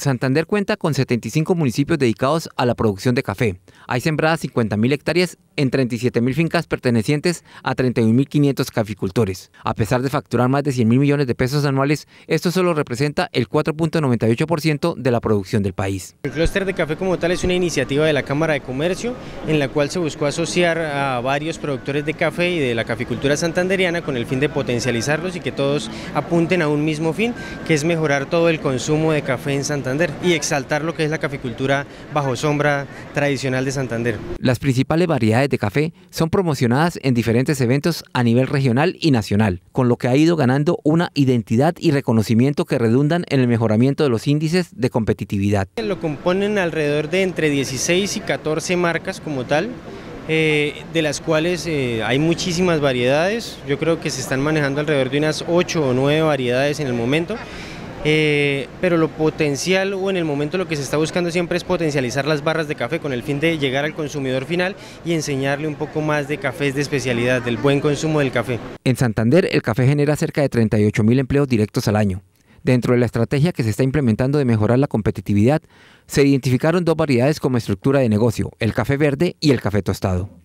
Santander cuenta con 75 municipios dedicados a la producción de café. Hay sembradas 50.000 hectáreas en 37.000 fincas pertenecientes a 31.500 caficultores. A pesar de facturar más de 100.000 millones de pesos anuales, esto solo representa el 4.98% de la producción del país. El clúster de café como tal es una iniciativa de la Cámara de Comercio en la cual se buscó asociar a varios productores de café y de la caficultura santanderiana con el fin de potencializarlos y que todos apunten a un mismo fin, que es mejorar todo el consumo de café en Santander y exaltar lo que es la caficultura bajo sombra tradicional de Santander. Las principales variedades de café son promocionadas en diferentes eventos a nivel regional y nacional, con lo que ha ido ganando una identidad y reconocimiento que redundan en el mejoramiento de los índices de competitividad. Lo componen alrededor de entre 16 y 14 marcas como tal, eh, de las cuales eh, hay muchísimas variedades. Yo creo que se están manejando alrededor de unas 8 o 9 variedades en el momento. Eh, pero lo potencial o en el momento lo que se está buscando siempre es potencializar las barras de café con el fin de llegar al consumidor final y enseñarle un poco más de cafés de especialidad, del buen consumo del café. En Santander el café genera cerca de 38 mil empleos directos al año. Dentro de la estrategia que se está implementando de mejorar la competitividad, se identificaron dos variedades como estructura de negocio, el café verde y el café tostado.